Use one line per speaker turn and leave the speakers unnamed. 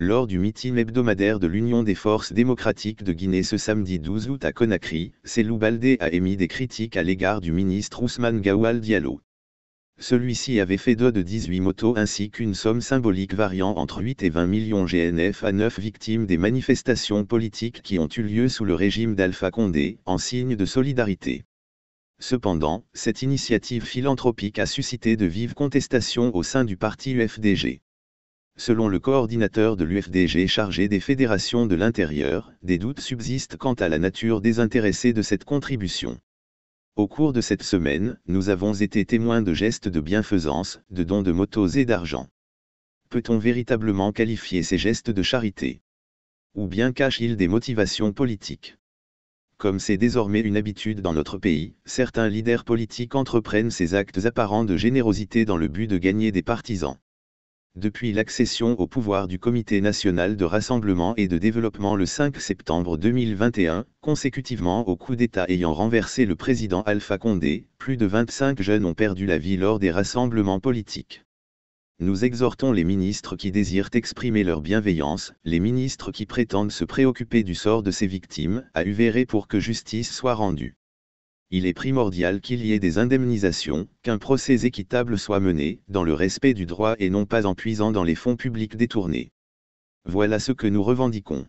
lors du meeting hebdomadaire de l'Union des forces démocratiques de Guinée ce samedi 12 août à Conakry, Selou Baldé a émis des critiques à l'égard du ministre Ousmane Gawal Diallo. Celui-ci avait fait deux de 18 motos ainsi qu'une somme symbolique variant entre 8 et 20 millions GNF à 9 victimes des manifestations politiques qui ont eu lieu sous le régime d'Alpha Condé, en signe de solidarité. Cependant, cette initiative philanthropique a suscité de vives contestations au sein du parti UFDG. Selon le coordinateur de l'UFDG chargé des fédérations de l'intérieur, des doutes subsistent quant à la nature désintéressée de cette contribution. Au cours de cette semaine, nous avons été témoins de gestes de bienfaisance, de dons de motos et d'argent. Peut-on véritablement qualifier ces gestes de charité Ou bien cachent-ils des motivations politiques Comme c'est désormais une habitude dans notre pays, certains leaders politiques entreprennent ces actes apparents de générosité dans le but de gagner des partisans depuis l'accession au pouvoir du Comité national de rassemblement et de développement le 5 septembre 2021, consécutivement au coup d'État ayant renversé le président Alpha Condé, plus de 25 jeunes ont perdu la vie lors des rassemblements politiques. Nous exhortons les ministres qui désirent exprimer leur bienveillance, les ministres qui prétendent se préoccuper du sort de ces victimes, à UVR pour que justice soit rendue il est primordial qu'il y ait des indemnisations, qu'un procès équitable soit mené, dans le respect du droit et non pas en puisant dans les fonds publics détournés. Voilà ce que nous revendiquons.